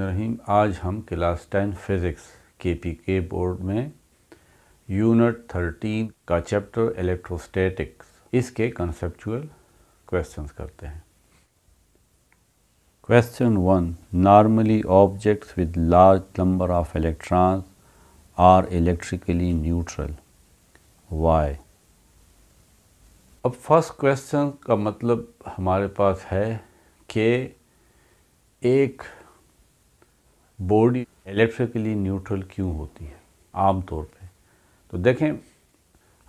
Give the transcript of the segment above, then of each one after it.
रहीम आज हम class ten physics के पी के बोर्ड में यूनिट थर्टीन का चैप्टर इलेक्ट्रोस्टैटिक्स इसके कंसेप्चुअल क्वेश्चंस करते हैं question one normally objects with large number of electrons are electrically neutral why अब फर्स्ट क्वेश्चन का मतलब हमारे पास है कि एक बॉडी इलेक्ट्रिकली न्यूट्रल क्यों होती है आम तौर पे तो देखें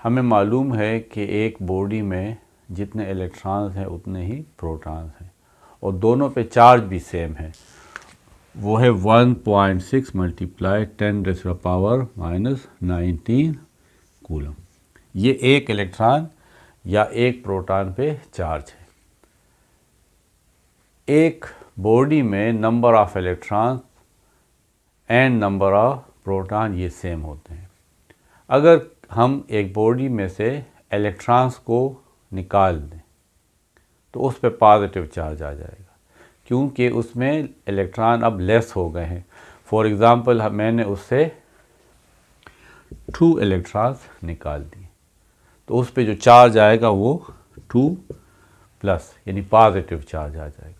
हमें मालूम है कि एक बॉडी में जितने इलेक्ट्रॉन्स हैं उतने ही प्रोटॉन्स हैं और दोनों पे चार्ज भी सेम है वो है 1.6 पॉइंट सिक्स मल्टीप्लाई टेन डेसर पावर माइनस नाइनटीन कूलम ये एक इलेक्ट्रॉन या एक प्रोटॉन पे चार्ज है एक बॉडी में number of electron and number of proton ये सेम होते हैं अगर हम एक बॉडी में से इलेक्ट्रॉन्स को निकाल दें तो उस पर पॉजिटिव चार्ज आ जाएगा क्योंकि उसमें इलेक्ट्रॉन अब लेस हो गए हैं फॉर एग्ज़ाम्पल मैंने उससे टू इलेक्ट्रॉन्स निकाल दिए तो उस पर जो चार्ज आएगा वो टू प्लस यानी पॉजिटिव चार्ज आ जाएगा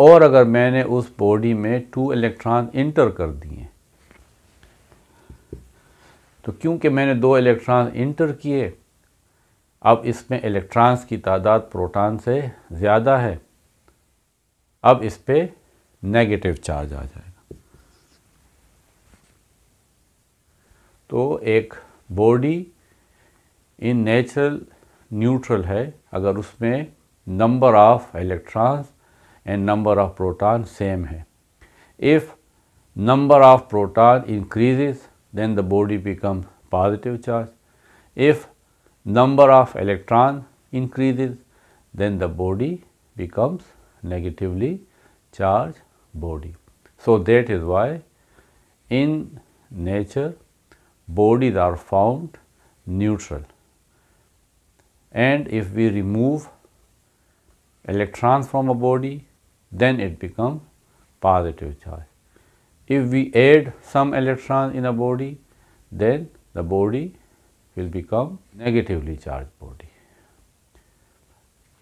और अगर मैंने उस बॉडी में टू इलेक्ट्रॉन इंटर कर दिए तो क्योंकि मैंने दो इलेक्ट्रॉन इंटर किए अब इसमें इलेक्ट्रॉन्स की तादाद प्रोटॉन से ज़्यादा है अब इस पर नेगेटिव चार्ज आ जाएगा तो एक बॉडी इन नेचुरल न्यूट्रल है अगर उसमें number of electrons and number of proton same hai. If number of proton increases then the body becomes positive charge. If number of electron increases then the body becomes negatively charged body. So, that is why in nature bodies are found neutral and if we remove electrons from a body then it becomes positive charge. If we add some electrons in a body, then the body will become negatively charged body.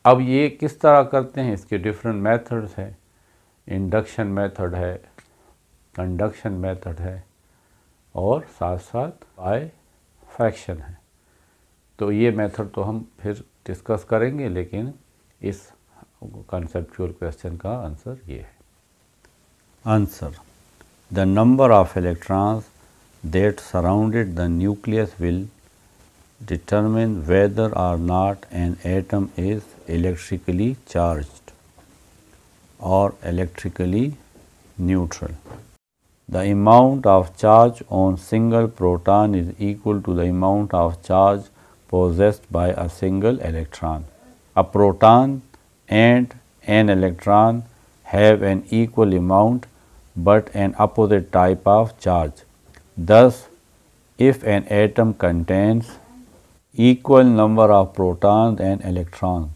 अब ये किस तरह करते हैं इसके different methods हैं induction method है conduction method है और साथ साथ बाय फ्रैक्शन है तो ये मेथड तो हम फिर डिस्कस करेंगे लेकिन इस कंसेप्चुअल क्वेश्चन का आंसर ये है answer the number of electrons that surrounded the nucleus will determine whether or not an atom is electrically charge और electrically neutral the amount of charge on single proton is equal to the amount of charge possessed by a single electron a proton and an electron have an equal amount but an opposite type of charge. Thus, if an atom contains equal number of protons and electrons,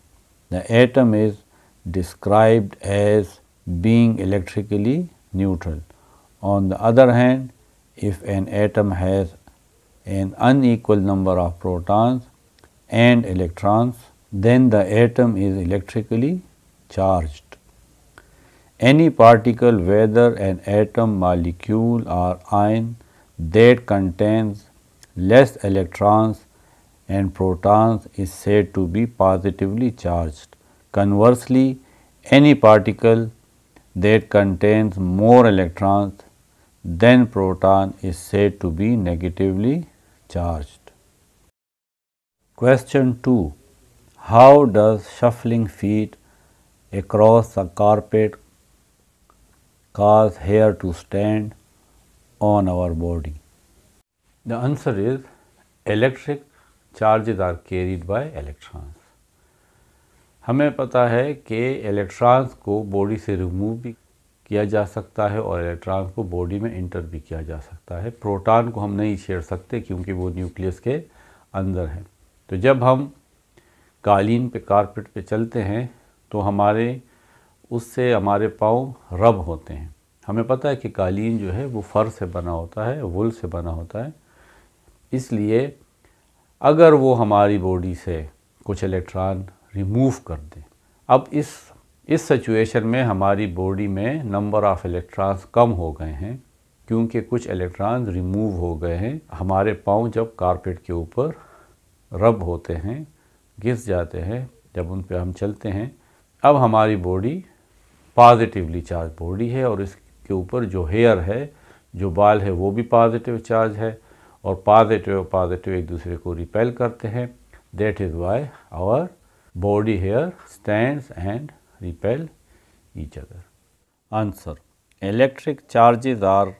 the atom is described as being electrically neutral. On the other hand, if an atom has an unequal number of protons and electrons, then the atom is electrically charged. Any particle whether an atom, molecule or ion that contains less electrons and protons is said to be positively charged. Conversely, any particle that contains more electrons than proton is said to be negatively charged. Question 2 How does shuffling feet across the carpet cause hair to stand on our body? The answer is electric charges are carried by electrons. हमें पता है कि electrons को body से remove भी किया जा सकता है और इलेक्ट्रॉन्स को body में enter भी किया जा सकता है proton को हम नहीं छेड़ सकते क्योंकि वो nucleus के अंदर है तो जब हम कालीन पे कारपेट पे चलते हैं तो हमारे उससे हमारे पाँव रब होते हैं हमें पता है कि कालीन जो है वो फ़र से बना होता है वुल से बना होता है इसलिए अगर वो हमारी बॉडी से कुछ इलेक्ट्रॉन रिमूव कर दें अब इस इस सिचुएशन में हमारी बॉडी में नंबर ऑफ़ इलेक्ट्रॉन्स कम हो गए हैं क्योंकि कुछ इलेक्ट्रॉन्स रिमूव हो गए हैं हमारे पाँव जब कारपेट के ऊपर रब होते हैं घिस जाते हैं जब उन पर हम चलते हैं अब हमारी बॉडी पॉजिटिवली चार्ज बॉडी है और इसके ऊपर जो हेयर है जो बाल है वो भी पॉजिटिव चार्ज है और पॉजिटिव और पॉजिटिव एक दूसरे को रिपेल करते हैं that is why our body hair stand and repel each other answer electric charges are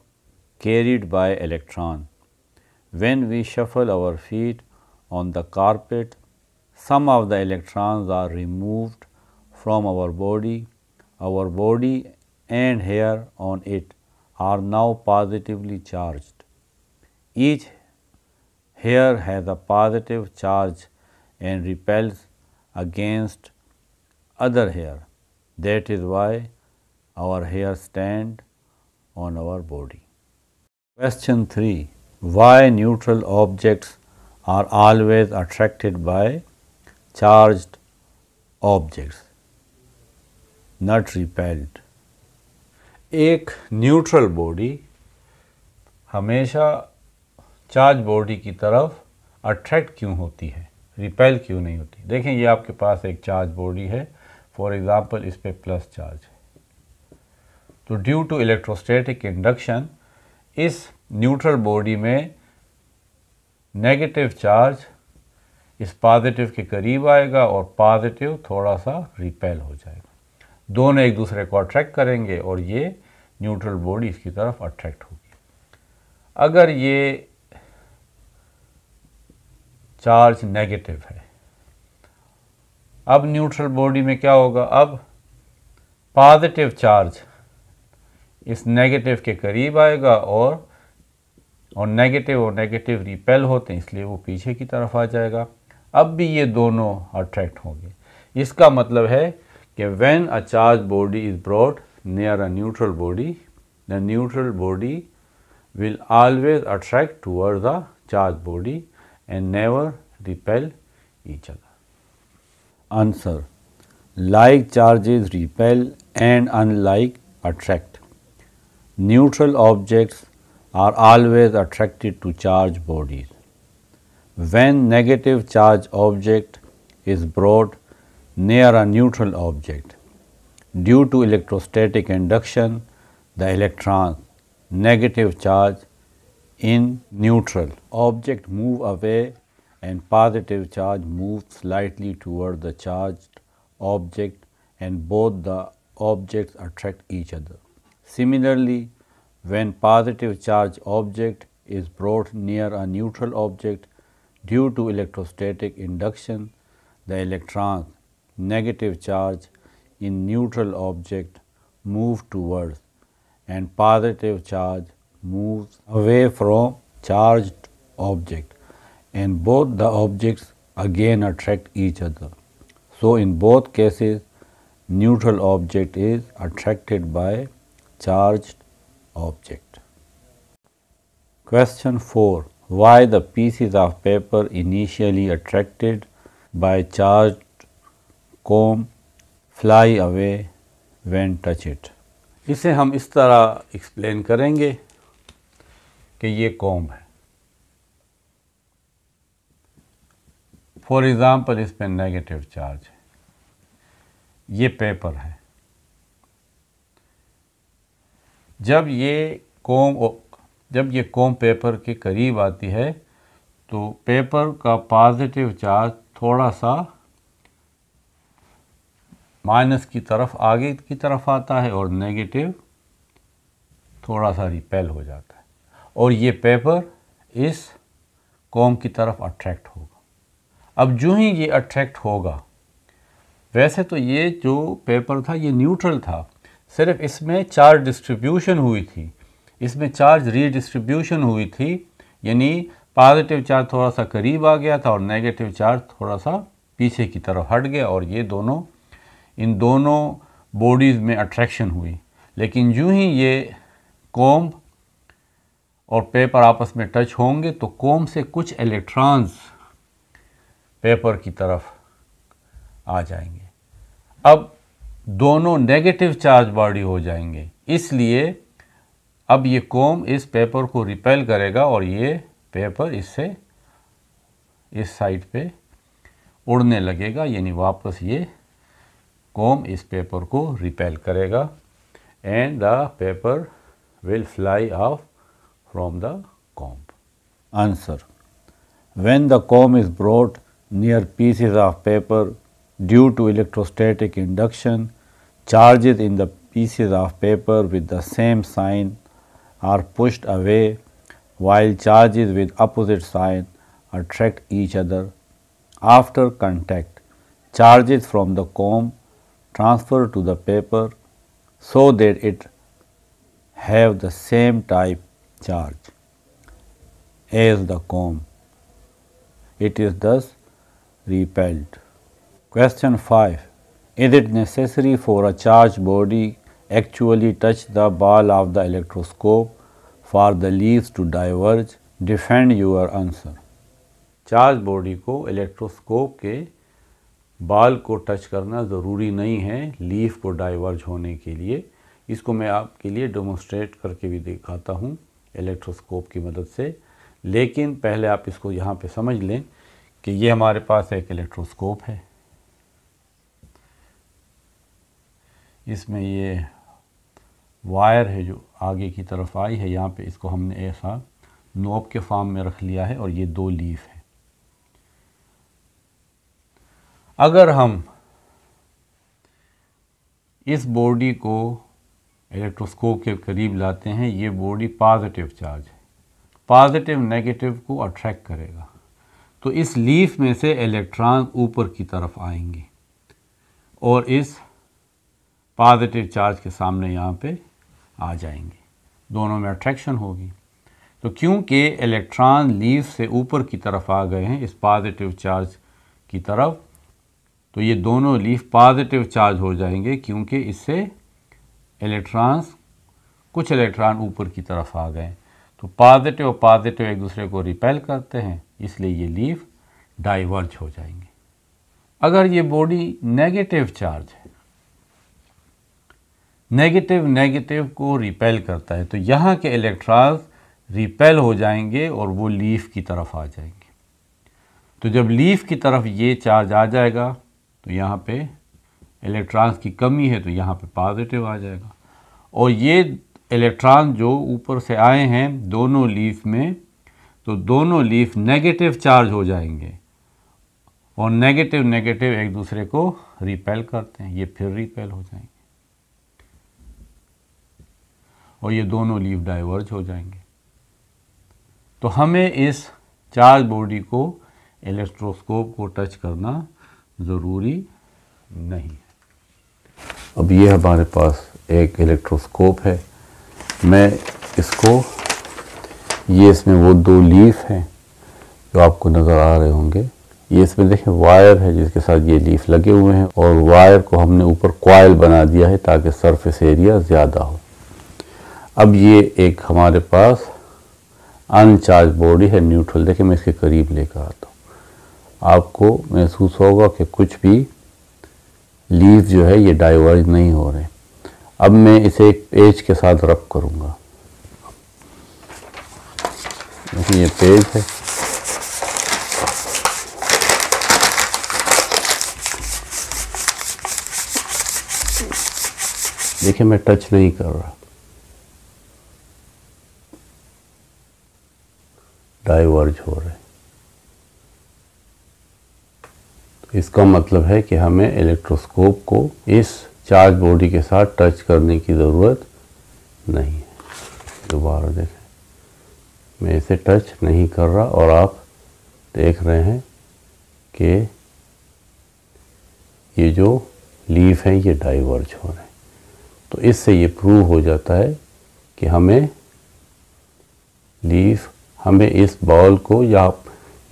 carried by electron when we shuffle our feet on the carpet some of the electrons are removed from our body. Our body and hair on it are now positively charged. Each hair has a positive charge and repels against other hair. That is why our hair stand on our body. Question 3. Why neutral objects are always attracted by charged objects, not repelled. एक neutral body हमेशा charge body की तरफ attract क्यों होती है repel क्यों नहीं होती देखें ये आपके पास एक चार्ज बॉडी है फॉर एग्ज़ाम्पल इस पर प्लस चार्ज है तो ड्यू टू इलेक्ट्रोस्टैटिक इंडक्शन इस न्यूट्रल बॉडी में नेगेटिव चार्ज इस पॉजिटिव के करीब आएगा और पॉजिटिव थोड़ा सा रिपेल हो जाएगा दोनों एक दूसरे को अट्रैक्ट करेंगे और ये न्यूट्रल बॉडी इसकी तरफ अट्रैक्ट होगी अगर ये चार्ज नेगेटिव है अब न्यूट्रल बॉडी में क्या होगा अब पॉजिटिव चार्ज इस नेगेटिव के करीब आएगा और और नेगेटिव और नेगेटिव रिपेल होते हैं इसलिए वो पीछे की तरफ आ जाएगा अब भी ये दोनों अट्रैक्ट होंगे इसका मतलब है कि when a charge body is brought near a neutral body the neutral body will always attract toward the charge body and never repel each other answer like charges repel and unlike attract neutral objects are always attracted to charge bodies when negative charge object is brought near a neutral object. Due to electrostatic induction, the electrons negative charge in neutral object move away and positive charge move slightly toward the charged object and both the objects attract each other. Similarly, when positive charge object is brought near a neutral object, Due to electrostatic induction, the electrons negative charge in neutral object move towards and positive charge moves away from charged object and both the objects again attract each other. So, in both cases neutral object is attracted by charged object. Question 4. why the pieces of paper initially attracted by charged comb fly away when touch it. इसे हम इस तरह explain करेंगे कि ये com है for example इस पर नेगेटिव चार्ज है ये पेपर है जब ये कॉम जब ये कॉम पेपर के करीब आती है तो पेपर का पॉजिटिव चार्ज थोड़ा सा माइनस की तरफ आगे की तरफ आता है और नेगेटिव थोड़ा सा रिपेल हो जाता है और ये पेपर इस कॉम की तरफ अट्रैक्ट होगा अब जो ही ये अट्रैक्ट होगा वैसे तो ये जो पेपर था ये न्यूट्रल था सिर्फ इसमें चार्ज डिस्ट्रीब्यूशन हुई थी इसमें चार्ज रीडिस्ट्रीब्यूशन हुई थी यानी पॉजिटिव चार्ज थोड़ा सा करीब आ गया था और नेगेटिव चार्ज थोड़ा सा पीछे की तरफ हट गया और ये दोनों इन दोनों बॉडीज़ में अट्रैक्शन हुई लेकिन जूँ ही ये कोम्ब और पेपर आपस में टच होंगे तो कोम्ब से कुछ इलेक्ट्रॉन्स पेपर की तरफ आ जाएंगे अब दोनों नेगेटिव चार्ज बॉडी हो जाएंगे इसलिए अब ये कॉम इस पेपर को रिपेल करेगा और ये पेपर इससे इस साइड पे उड़ने लगेगा यानी वापस ये कॉम इस पेपर को रिपेल करेगा and the paper will fly off from the comb answer when the comb is brought near pieces of paper due to electrostatic induction charges in the pieces of paper with the same sign are pushed away while charges with opposite sign attract each other. After contact, charges from the comb transfer to the paper so that it have the same type charge as the comb. It is thus repelled. Question 5. Is it necessary for a charged body actually touch the ball of the electroscope for the leaves to diverge. Defend your answer. Charge body को electroscope के ball को touch करना ज़रूरी नहीं है leaf को diverge होने के लिए इसको मैं आपके लिए डेमोस्ट्रेट करके भी दिखाता हूँ इलेक्ट्रोस्कोप की मदद से लेकिन पहले आप इसको यहाँ पे समझ लें कि ये हमारे पास एक इलेक्ट्रोस्कोप है इसमें ये वायर है जो आगे की तरफ आई है यहाँ पे इसको हमने ऐसा नोब के फॉर्म में रख लिया है और ये दो लीफ है अगर हम इस बॉडी को इलेक्ट्रोस्कोप के करीब लाते हैं ये बॉडी पॉजिटिव चार्ज है पॉजिटिव नेगेटिव को अट्रैक्ट करेगा तो इस लीफ में से इलेक्ट्रॉन ऊपर की तरफ आएंगे और इस पॉजिटिव चार्ज के सामने यहाँ पे आ जाएंगे दोनों में अट्रैक्शन होगी तो क्योंकि इलेक्ट्रॉन लीव से ऊपर की तरफ आ गए हैं इस पॉजिटिव चार्ज की तरफ तो ये दोनों लीफ पॉजिटिव चार्ज हो जाएंगे क्योंकि इससे इलेक्ट्रॉन्स कुछ इलेक्ट्रॉन ऊपर की तरफ आ गए तो पॉजिटिव और पॉजिटिव एक दूसरे को रिपेल करते हैं इसलिए ये लीफ डाइवर्ज हो जाएंगे अगर ये बॉडी नेगेटिव चार्ज है नेगेटिव नेगेटिव को रिपेल करता है तो यहाँ के इलेक्ट्रॉन्स रिपेल हो जाएंगे और वो लीफ की तरफ आ जाएंगे तो जब लीफ की तरफ ये चार्ज आ जाएगा तो यहाँ पे इलेक्ट्रॉन्स की कमी है तो यहाँ पे पॉजिटिव आ जाएगा और ये इलेक्ट्रॉन जो ऊपर से आए हैं दोनों लीफ में तो दोनों लीफ नेगेटिव चार्ज हो जाएंगे और नेगेटिव नेगेटिव एक दूसरे को रिपेल करते हैं ये फिर रिपेल हो जाएंगे और ये दोनों लीव डाइवर्ज हो जाएंगे तो हमें इस चार्ज बॉडी को इलेक्ट्रोस्कोप को टच करना ज़रूरी नहीं है अब ये हमारे पास एक इलेक्ट्रोस्कोप है मैं इसको ये इसमें वो दो लीफ हैं जो आपको नज़र आ रहे होंगे ये इसमें देखें वायर है जिसके साथ ये लीफ लगे हुए हैं और वायर को हमने ऊपर क्वाइल बना दिया है ताकि सरफेस एरिया ज़्यादा हो अब ये एक हमारे पास अनचार्ज बॉडी है न्यूट्रल देखिए मैं इसके करीब लेकर आता हूँ आपको महसूस होगा कि कुछ भी लीव जो है ये डाइवर्ज नहीं हो रहे अब मैं इसे एक पेज के साथ रब करूँगा ये पेज है देखिए मैं टच नहीं कर रहा डाइवर्ज हो रहे तो इसका मतलब है कि हमें इलेक्ट्रोस्कोप को इस चार्ज बॉडी के साथ टच करने की ज़रूरत नहीं है दोबारा देखें मैं इसे टच नहीं कर रहा और आप देख रहे हैं कि ये जो लीफ हैं ये डाइवर्ज हो रहे हैं तो इससे ये प्रूव हो जाता है कि हमें लीफ हमें इस बॉल को या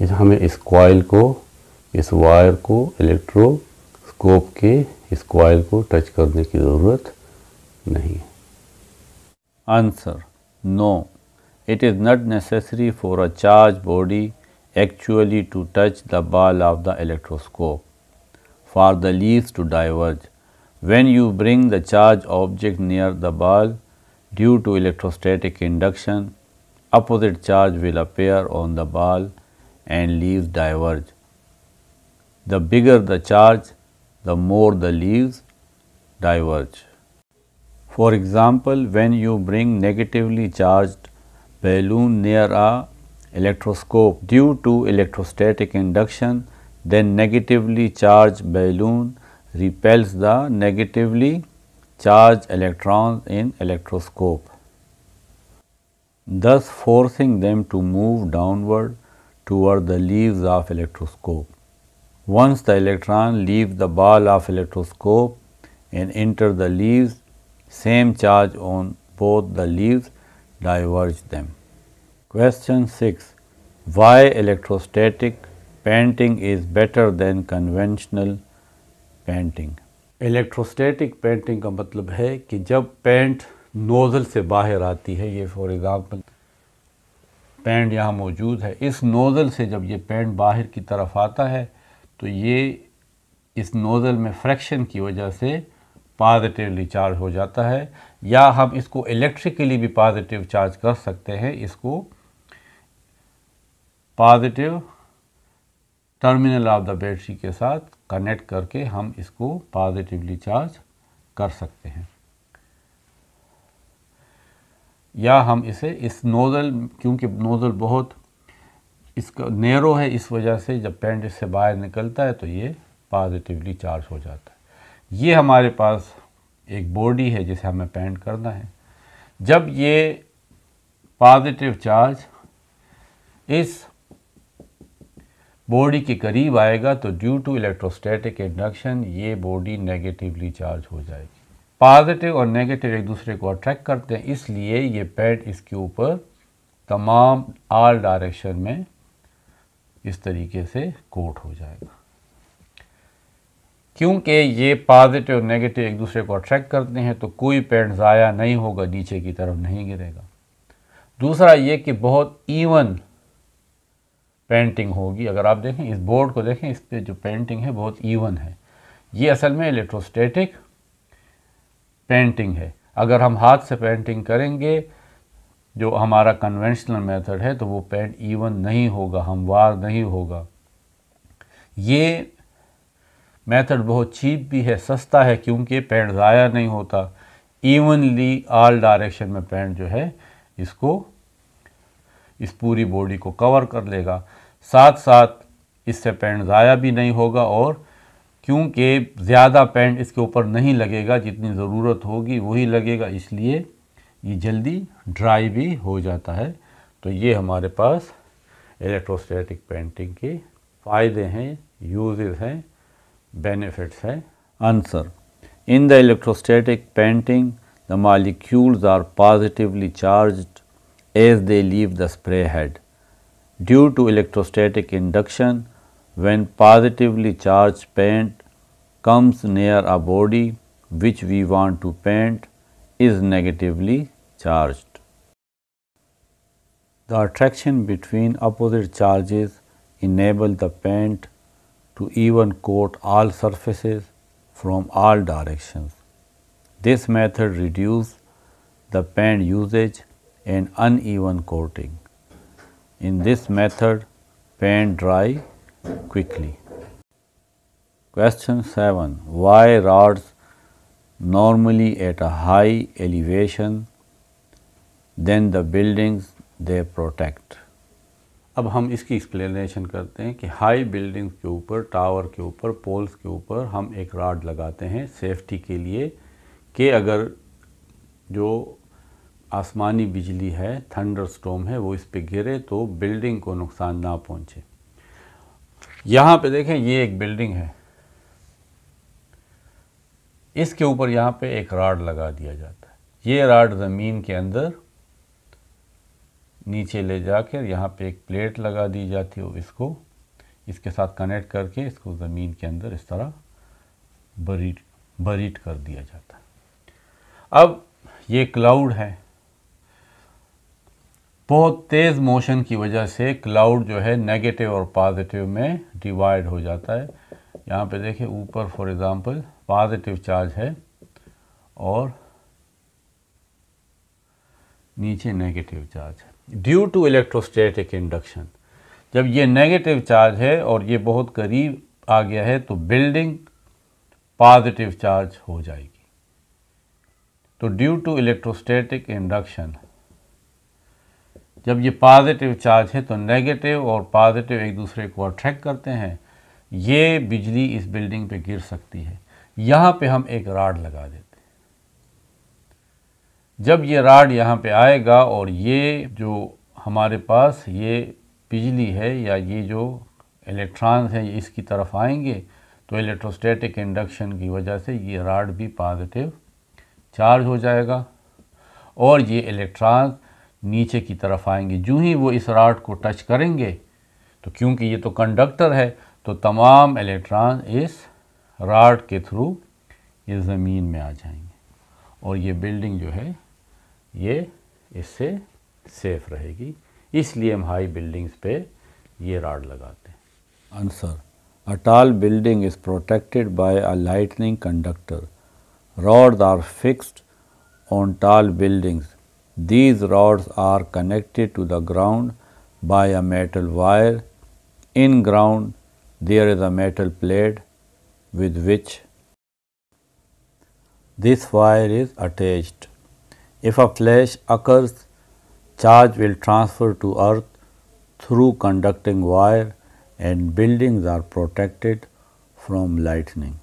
इस हमें इस क्वाइल को इस वायर को इलेक्ट्रोस्कोप के इस क्वाइल को टच करने की ज़रूरत नहीं answer no it is not necessary for a charge body actually to touch the ball of the electroscope for the leaves to diverge when you bring the charge object near the ball due to electrostatic induction opposite charge will appear on the ball and leaves diverge. The bigger the charge, the more the leaves diverge. For example, when you bring negatively charged balloon near a electroscope due to electrostatic induction, then negatively charged balloon repels the negatively charged electrons in electroscope thus forcing them to move downward toward the leaves of electroscope. Once the electron leaves the ball of electroscope and enter the leaves, same charge on both the leaves diverge them. Question 6. Why electrostatic painting is better than conventional painting? Electrostatic painting का मतलब है कि जब paint nozzle से बाहर आती है ये फॉर एग्ज़ाम्पल पैंट यहाँ मौजूद है इस नोज़ल से जब ये पैंट बाहर की तरफ आता है तो ये इस नोज़ल में फ्रैक्शन की वजह से पॉजिटिवली चार्ज हो जाता है या हम इसको इलेक्ट्रिकली भी पॉजिटिव चार्ज कर सकते हैं इसको positive terminal of the battery के साथ कनेक्ट करके हम इसको पॉजिटिवली चार्ज कर सकते हैं या हम इसे इस नोज़ल क्योंकि नोज़ल बहुत इसका नेरो है इस वजह से जब पेंट इससे बाहर निकलता है तो ये पॉजिटिवली चार्ज हो जाता है ये हमारे पास एक बॉडी है जिसे हमें पेंट करना है जब ये पॉजिटिव चार्ज इस बॉडी के करीब आएगा तो ड्यू टू इलेक्ट्रोस्टैटिक इंडक्शन ये बॉडी नेगेटिवली चार्ज हो जाएगी पॉजिटिव और नेगेटिव एक दूसरे को अट्रैक्ट करते हैं इसलिए ये पैड इसके ऊपर तमाम आल डायरेक्शन में इस तरीके से कोट हो जाएगा क्योंकि ये पॉजिटिव और नेगेटिव एक दूसरे को अट्रैक्ट करते हैं तो कोई पैड ज़ाया नहीं होगा नीचे की तरफ नहीं गिरेगा दूसरा ये कि बहुत ईवन पेंटिंग होगी अगर आप देखें इस बोर्ड को देखें इस पर जो पेंटिंग है बहुत ईवन है ये असल में इलेक्ट्रोस्टेटिक पेंटिंग है अगर हम हाथ से पेंटिंग करेंगे जो हमारा कन्वेंशनल मेथड है तो वो पेंट इवन नहीं होगा हमवार नहीं होगा ये मेथड बहुत चीप भी है सस्ता है क्योंकि पेंट ज़ाया नहीं होता इवनली ऑल डायरेक्शन में पेंट जो है इसको इस पूरी बॉडी को कवर कर लेगा साथ साथ इससे पेंट ज़ाया भी नहीं होगा और क्योंकि ज़्यादा पेंट इसके ऊपर नहीं लगेगा जितनी ज़रूरत होगी वही लगेगा इसलिए ये जल्दी ड्राई भी हो जाता है तो ये हमारे पास इलेक्ट्रोस्टैटिक पेंटिंग के फ़ायदे हैं यूजेस हैं बेनिफिट्स हैं answer in the electrostatic painting the molecules are positively charge as they leave the spray head due to electrostatic induction when positively charged paint comes near a body which we want to paint is negatively charged. The attraction between opposite charges enable the paint to even coat all surfaces from all directions. This method reduces the paint usage and uneven coating. In this method, paint dry quickly. Question 7. Why rods normally at a high elevation than the buildings they protect? अब हम इसकी explanation करते हैं कि high buildings के ऊपर tower के ऊपर पोल्स के ऊपर हम एक राड लगाते हैं सेफ्टी के लिए कि अगर जो आसमानी बिजली है थंडर स्टोम है वो इस पर गिरे तो बिल्डिंग को नुकसान ना पहुंचे यहाँ पे देखें ये एक बिल्डिंग है इसके ऊपर यहाँ पे एक राड लगा दिया जाता है ये राड ज़मीन के अंदर नीचे ले जाकर यहाँ पे एक प्लेट लगा दी जाती है इसको इसके साथ कनेक्ट करके इसको ज़मीन के अंदर इस तरह बरीट बरीट कर दिया जाता है अब ये क्लाउड है बहुत तेज़ मोशन की वजह से क्लाउड जो है नेगेटिव और पॉजिटिव में डिवाइड हो जाता है यहाँ पे देखिए ऊपर फॉर एग्ज़ाम्पल पॉजिटिव चार्ज है और नीचे नेगेटिव चार्ज है ड्यू टू इलेक्ट्रोस्टैटिक इंडक्शन जब ये नेगेटिव चार्ज है और ये बहुत करीब आ गया है तो बिल्डिंग पॉजिटिव चार्ज हो जाएगी तो ड्यू टू इलेक्ट्रोस्टैटिक इंडक्शन जब ये पॉजिटिव चार्ज है तो नेगेटिव और पॉजिटिव एक दूसरे को अट्रैक्ट करते हैं ये बिजली इस बिल्डिंग पे गिर सकती है यहाँ पे हम एक राड लगा देते हैं जब ये राड यहाँ पे आएगा और ये जो हमारे पास ये बिजली है या ये जो इलेक्ट्रॉन्स हैं इसकी तरफ आएंगे तो इलेक्ट्रोस्टैटिक इंडक्शन की वजह से ये राड भी पॉजिटिव चार्ज हो जाएगा और ये इलेक्ट्रॉन्स नीचे की तरफ आएंगे जूँ ही वो इस राड को टच करेंगे तो क्योंकि ये तो कंडक्टर है तो तमाम इलेक्ट्रॉन इस राड के थ्रू ये ज़मीन में आ जाएंगे और ये बिल्डिंग जो है ये इससे सेफ रहेगी इसलिए हम हाई बिल्डिंग्स पे ये राड लगाते हैं answer a tall building is protected by a lightning conductor rods are fixed on tall buildings These rods are connected to the ground by a metal wire. In ground there is a metal plate with which this wire is attached. If a flash occurs, charge will transfer to earth through conducting wire and buildings are protected from lightning.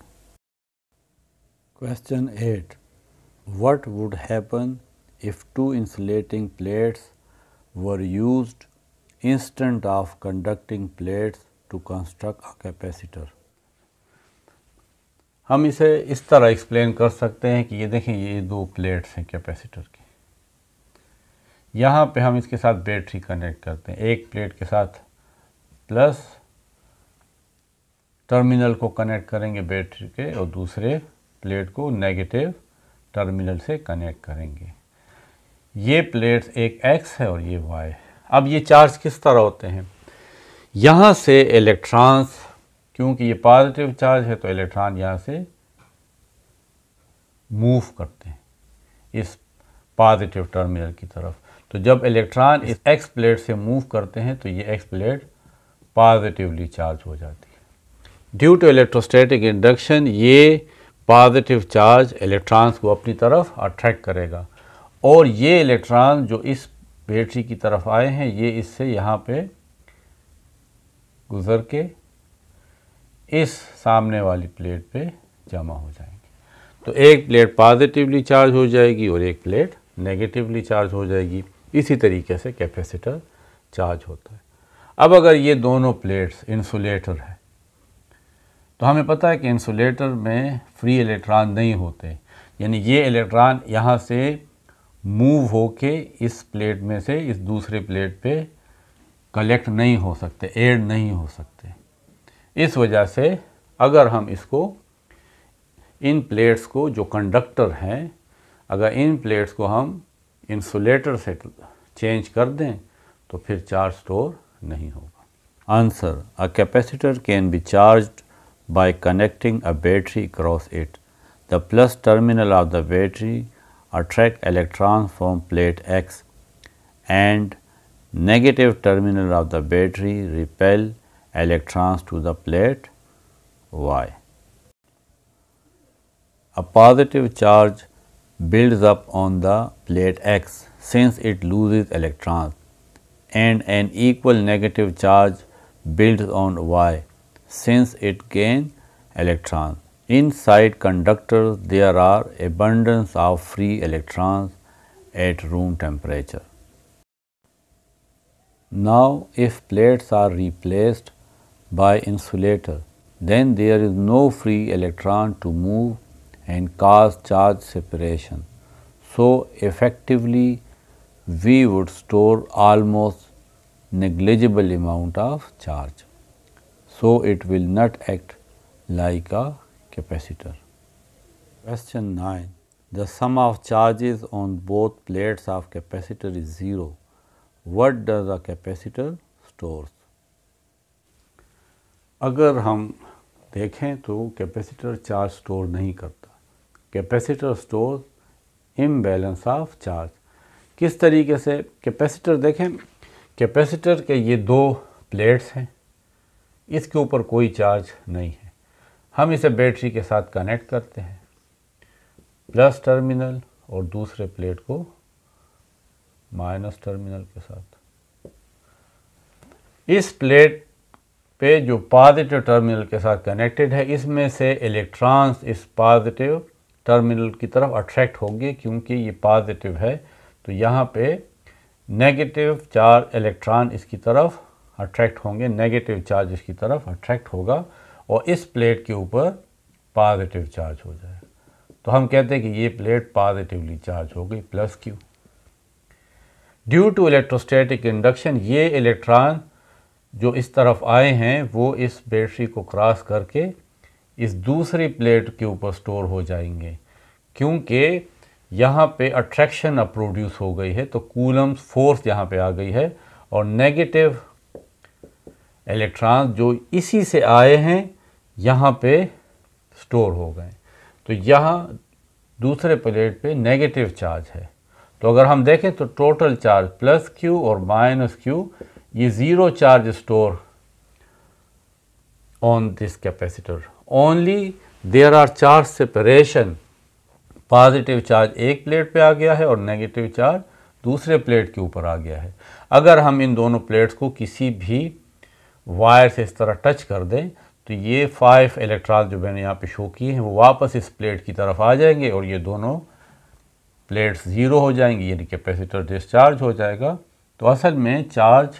Question 8. What would happen if two insulating plates were used instead of conducting plates to construct a capacitor. हम इसे इस तरह explain कर सकते हैं कि ये देखें ये दो प्लेट्स हैं कैपेसिटर की यहाँ पे हम इसके साथ बैटरी कनेक्ट करते हैं एक प्लेट के साथ प्लस टर्मिनल को कनेक्ट करेंगे बैटरी के और दूसरे प्लेट को नेगेटिव टर्मिनल से कनेक्ट करेंगे ये प्लेट्स एक एक्स है और ये वाई है अब ये चार्ज किस तरह होते हैं यहाँ से इलेक्ट्रॉन्स क्योंकि ये पॉजिटिव चार्ज है तो इलेक्ट्रॉन यहाँ से मूव करते हैं इस पॉजिटिव टर्मिनल की तरफ तो जब इलेक्ट्रॉन इस एक्स प्लेट से मूव करते हैं तो ये एक्स प्लेट पॉजिटिवली चार्ज हो जाती है ड्यू टू इलेक्ट्रोस्टैटिक इंडक्शन ये पॉजिटिव चार्ज इलेक्ट्रॉन्स को अपनी तरफ अट्रैक्ट करेगा और ये इलेक्ट्रॉन जो इस बैटरी की तरफ आए हैं ये इससे यहाँ पे गुज़र के इस सामने वाली प्लेट पे जमा हो जाएंगे तो एक प्लेट पॉजिटिवली चार्ज हो जाएगी और एक प्लेट नेगेटिवली चार्ज हो जाएगी इसी तरीके से कैपेसिटर चार्ज होता है अब अगर ये दोनों प्लेट्स इंसुलेटर है तो हमें पता है कि इंसुलेटर में फ्री इलेक्ट्रॉन नहीं होते यानी ये इलेक्ट्रॉन यहाँ से मूव हो के इस प्लेट में से इस दूसरे प्लेट पे कलेक्ट नहीं हो सकते एड नहीं हो सकते इस वजह से अगर हम इसको इन प्लेट्स को जो कंडक्टर हैं अगर इन प्लेट्स को हम इंसुलेटर से चेंज कर दें तो फिर चार्ज स्टोर नहीं होगा answer a capacitor can be charge by connecting a battery cross it the plus terminal of the battery attract electrons from plate X and negative terminal of the battery repel electrons to the plate Y. A positive charge builds up on the plate X since it loses electrons and an equal negative charge builds on Y since it gains electrons. Inside conductors there are abundance of free electrons at room temperature. Now if plates are replaced by insulator then there is no free electron to move and cause charge separation. So effectively we would store almost negligible amount of charge. So it will not act like a capacitor. Question 9. The sum of charges on both plates of capacitor is 0. What does a capacitor stores? अगर हम देखें तो capacitor charge store नहीं करता capacitor store imbalance of charge किस तरीके से capacitor देखें कैपेसिटर के ये दो प्लेट्स हैं इसके ऊपर कोई चार्ज नहीं है हम इसे बैटरी के साथ कनेक्ट करते हैं प्लस टर्मिनल और दूसरे प्लेट को माइनस टर्मिनल के साथ इस प्लेट पे जो पॉजिटिव टर्मिनल के साथ कनेक्टेड है इसमें से इलेक्ट्रॉन्स इस पॉजिटिव टर्मिनल की तरफ अट्रैक्ट होंगे क्योंकि ये पॉजिटिव है तो यहाँ पे नेगेटिव चार इलेक्ट्रॉन इसकी तरफ अट्रैक्ट होंगे नेगेटिव चार्ज इसकी तरफ अट्रैक्ट होगा और इस प्लेट के ऊपर पॉजिटिव चार्ज हो जाए तो हम कहते हैं कि ये प्लेट पॉजिटिवली चार्ज हो गई plus Q due to electrostatic induction ये इलेक्ट्रॉन जो इस तरफ आए हैं वो इस बैटरी को क्रॉस करके इस दूसरी प्लेट के ऊपर स्टोर हो जाएंगे क्योंकि यहाँ पे अट्रैक्शन अब प्रोड्यूस हो गई है तो कूलम्स फोर्स यहाँ पे आ गई है और नेगेटिव इलेक्ट्रॉन जो इसी से आए हैं यहाँ पे स्टोर हो गए तो यहाँ दूसरे प्लेट पे नेगेटिव चार्ज है तो अगर हम देखें तो टोटल चार्ज प्लस क्यू और माइनस क्यू ये zero charge store on this capacitor only there are charge separation positive charge एक प्लेट पे आ गया है और नेगेटिव चार्ज दूसरे प्लेट के ऊपर आ गया है अगर हम इन दोनों प्लेट्स को किसी भी वायर से इस तरह टच कर दें तो ये फाइव इलेक्ट्रॉन जो मैंने यहाँ पे शो किए हैं वो वापस इस प्लेट की तरफ आ जाएंगे और ये दोनों प्लेट्स ज़ीरो हो जाएंगी यानी कैपेसिटर डिस्चार्ज हो जाएगा तो असल में चार्ज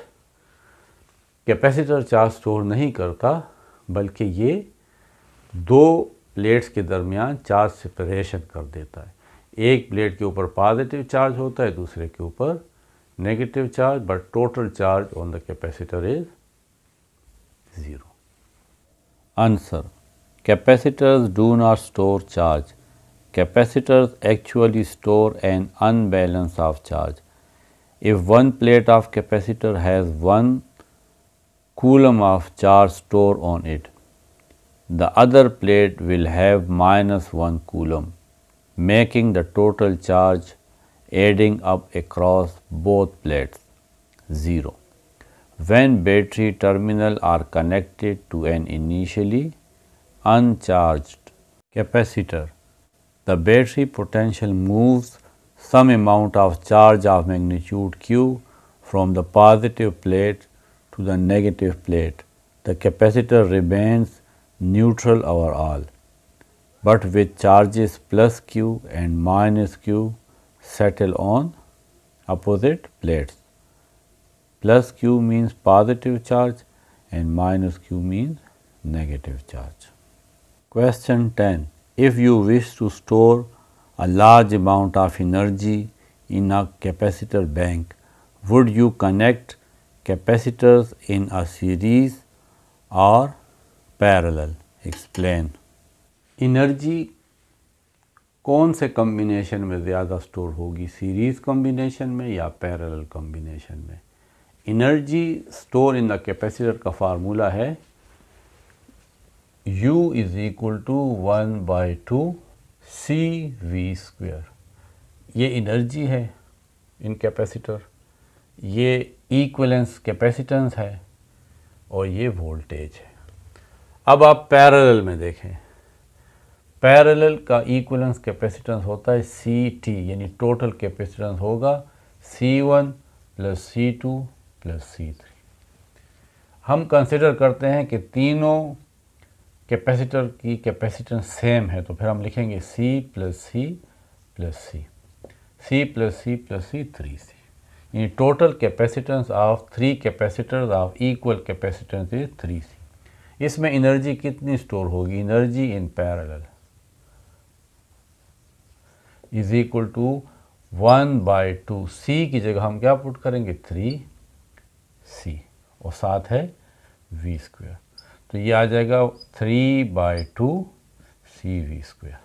कैपेसिटर चार्ज स्टोर नहीं करता बल्कि ये दो प्लेट्स के दरमियान चार्ज सेपरेशन कर देता है एक प्लेट के ऊपर पॉजिटिव चार्ज होता है दूसरे के ऊपर negative charge but total charge on the capacitor is zero Answer Capacitors do not store charge. Capacitors actually store an unbalance of charge. If one plate of capacitor has 1 coulomb of charge stored on it, the other plate will have minus 1 coulomb, making the total charge adding up across both plates 0 when battery terminal are connected to an initially uncharged capacitor. The battery potential moves some amount of charge of magnitude q from the positive plate to the negative plate. The capacitor remains neutral overall, but with charges plus q and minus q settle on opposite plates. plus q means positive charge and minus q means negative charge. Question 10. If you wish to store a large amount of energy in a capacitor bank, would you connect capacitors in a series or parallel? Explain. Energy कौन से combination में ज़्यादा store होगी series combination में या parallel combination में energy store in the capacitor का formula है U is equal to one by two C V square ये इनर्जी है इन कैपेसिटर ये इक्वलेंस कैपेसिटेंस है और ये वोल्टेज है अब आप पैरेलल में देखें पैरेलल का इक्वलेंस कैपेसिटेंस होता है सी टी यानी टोटल कैपेसिटेंस होगा C one plus C two plus C three हम कंसिडर करते हैं कि तीनों कैपेसिटर की कैपेसिटेंस सेम है तो फिर हम लिखेंगे C plus C plus C C plus C plus C three C यानी total capacitance of three capacitors of equal capacitance is three C इसमें एनर्जी कितनी स्टोर होगी energy in parallel is equal to one by two C की जगह हम क्या put करेंगे three C और साथ है वी स्क्वेयर तो ये आ जाएगा three by two C V square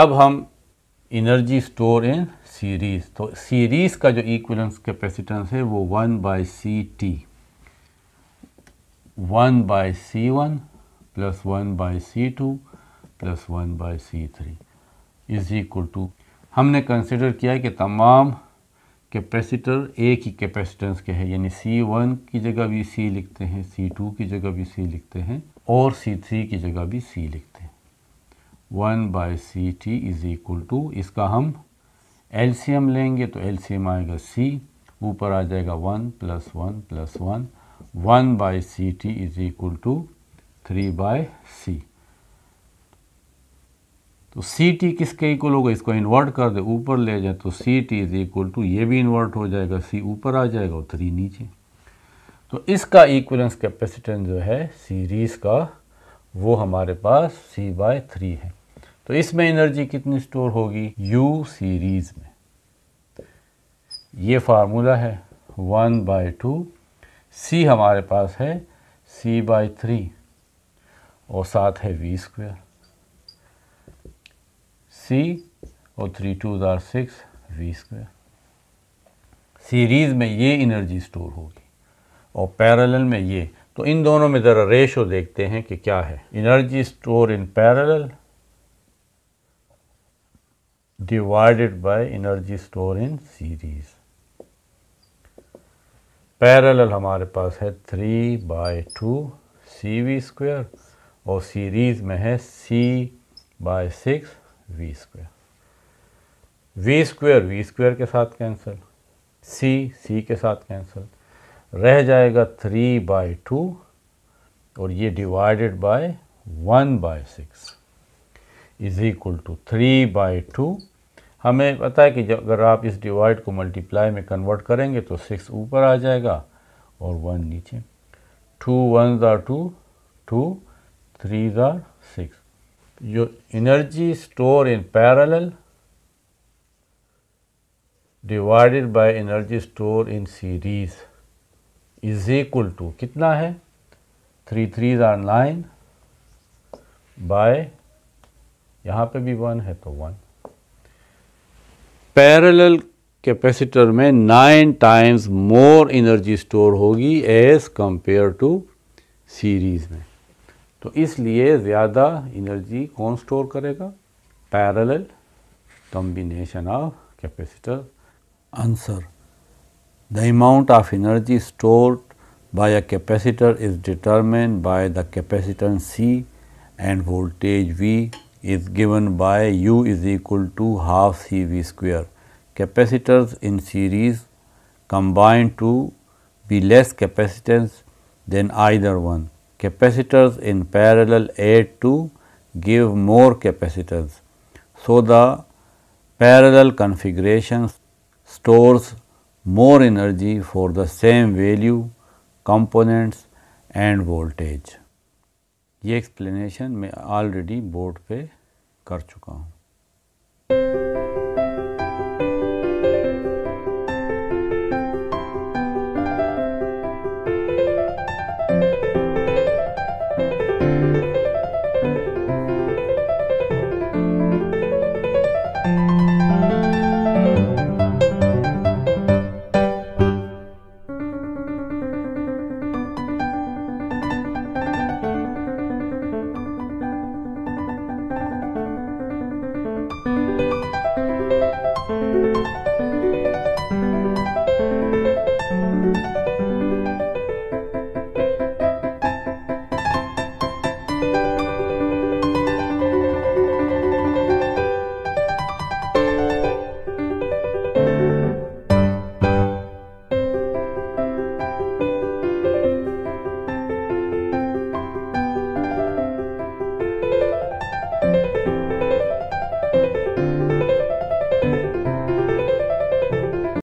अब हम इनर्जी स्टोर इन सीरीज़ तो सीरीज़ का जो इक्विलेंस कैपेसिटेंस है वो one by C T one by C one plus one by C two plus one by C three is equal to हमने consider किया है कि तमाम कैपेसिटर एक ही कैपेसिटेंस के हैं यानी सी वन की जगह भी सी लिखते हैं सी टू की जगह भी सी लिखते हैं और सी थ्री की जगह भी सी लिखते हैं one by C T is equal to इसका हम एलसीएम लेंगे तो एलसीएम आएगा सी ऊपर आ जाएगा one plus one plus one one by C T is equal to three by C तो सी टी किसके इक्वल होगा इसको इन्वर्ट कर दे ऊपर ले जाए तो C T is equal to ये भी इन्वर्ट हो जाएगा सी ऊपर आ जाएगा और थ्री नीचे तो इसका इक्वलेंस कैपेसिटेंस जो है सीरीज़ का वो हमारे पास सी बाय थ्री है तो इसमें एनर्जी कितनी स्टोर होगी यू सीरीज़ में ये फार्मूला है वन बाय टू सी हमारे पास है सी बाय थ्री और साथ है वी स्क्वेयर सी और three two are six V square series में ये इनर्जी स्टोर होगी और पैरेलल में ये तो इन दोनों में ज़रा रेशो देखते हैं कि क्या है energy store in parallel divided by energy store in series parallel हमारे पास है three by two C V square और सीरीज़ में है C by six V square V square V square के साथ कैंसिल सी सी के साथ कैंसिल रह जाएगा थ्री बाय टू और ये divided by one by six is equal to three by two हमें पता है कि जब अगर आप इस डिवाइड को मल्टीप्लाई में कन्वर्ट करेंगे तो सिक्स ऊपर आ जाएगा और वन नीचे two one are two two three are six your energy stored in parallel divided by energy stored in series is equal to कितना है three threes are nine by यहाँ पे भी वन है तो वन पैरेलल कैपेसिटर में nine times more energy store होगी as compare to series में तो इसलिए ज़्यादा एनर्जी कौन स्टोर करेगा parallel combination of capacitor answer the amount of energy store by a capacitor is determine by the capacitance C and voltage V is given by U is equal to half C V square capacitors in series combined to be less capacitance than either one capacitors in parallel aid to give more capacitors. So, the parallel configuration stores more energy for the same value, components and voltage. ये explanation मैं already board पे कर चुका हूँ